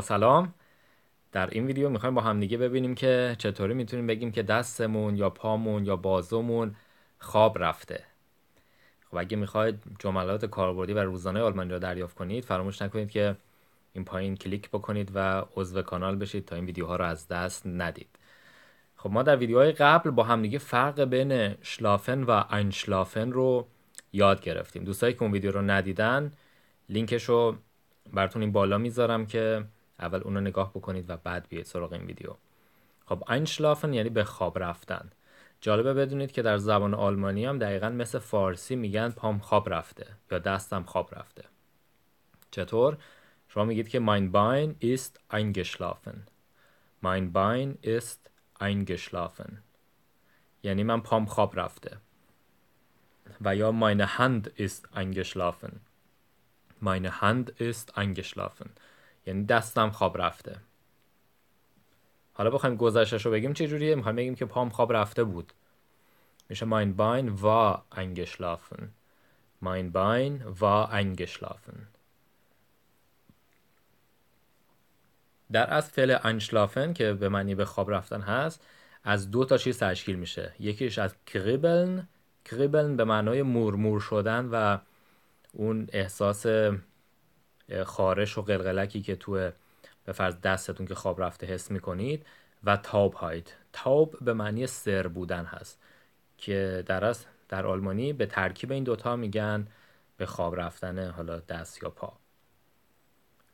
سلام در این ویدیو میخوایم با همدیگه ببینیم که چطوری میتونیم بگیم که دستمون یا پامون یا بازومون خواب رفته خب اگه میخواید جملات کاربردی و روزانه آلمانی را دریافت کنید فراموش نکنید که این پایین کلیک بکنید و عضو کانال بشید تا این ویدیوها رو از دست ندید خب ما در ویدیوهای قبل با همدیگه فرق بین شلافن و انشلافن رو یاد گرفتیم دوستایی که اون ویدیو رو ندیدن لینکش رو براتون این بالا میذارم که اول اونو نگاه بکنید و بعد بیاید سراغ این ویدیو خب einschlafen یعنی به خواب رفتن جالبه بدونید که در زبان آلمانی هم دقیقا مثل فارسی میگن پام خواب رفته یا دستم خواب رفته چطور شما میگید که mein Bein ist eingeschlafen mein Bein ist eingeschlafen یعنی من پام خواب رفته و یا meine Hand ist eingeschlafen meine Hand ist eingeschlafen یعنی دستم خواب رفته حالا بخوایم گذشتش رو بگیم چه جوریه میخوایم بگیم که پام خواب رفته بود میشه ماین باین وا انگشلافن ماین باین و انگشلافن در از فعل انشلافن که به معنی به خواب رفتن هست از دو تا چیز تشکیل میشه یکیش از کریبلن کریبلن به معنای مورمور شدن و اون احساس خارش و قلقلکی که تو به فرض دستتون که خواب رفته حس میکنید و تاب هاید تاب به معنی سر بودن هست که در از در آلمانی به ترکیب این دوتا میگن به خواب رفتن حالا دست یا پا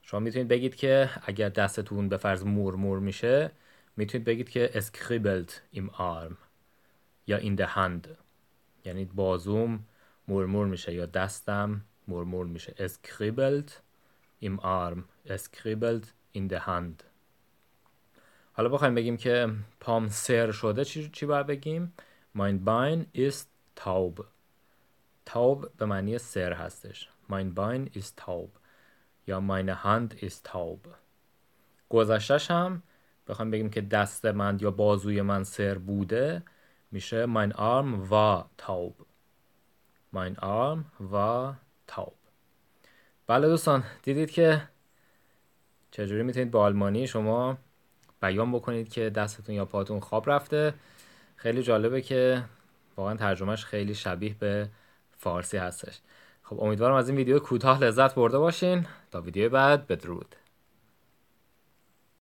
شما میتونید بگید که اگر دستتون به فرض مور مور میشه میتونید بگید که اسکریبلت ایم آرم یا این ده هند یعنی بازوم مور میشه یا دستم مور میشه اسکریبلت im Arm. Es er kribbelt in der hand. حالا بخوایم بگیم که پام سر شده چی, چی باید بگیم؟ مین باین ist تاوب تاوب به معنی سر هستش مین باین ist تاوب یا مین هند ist تاوب گذشتش هم بخوایم بگیم که دست من یا بازوی من سر بوده میشه مین آرم و تاوب مین آرم و بله دوستان دیدید که چجوری میتونید با آلمانی شما بیان بکنید که دستتون یا پاتون خواب رفته خیلی جالبه که واقعا ترجمهش خیلی شبیه به فارسی هستش خب امیدوارم از این ویدیو کوتاه لذت برده باشین تا ویدیو بعد بدرود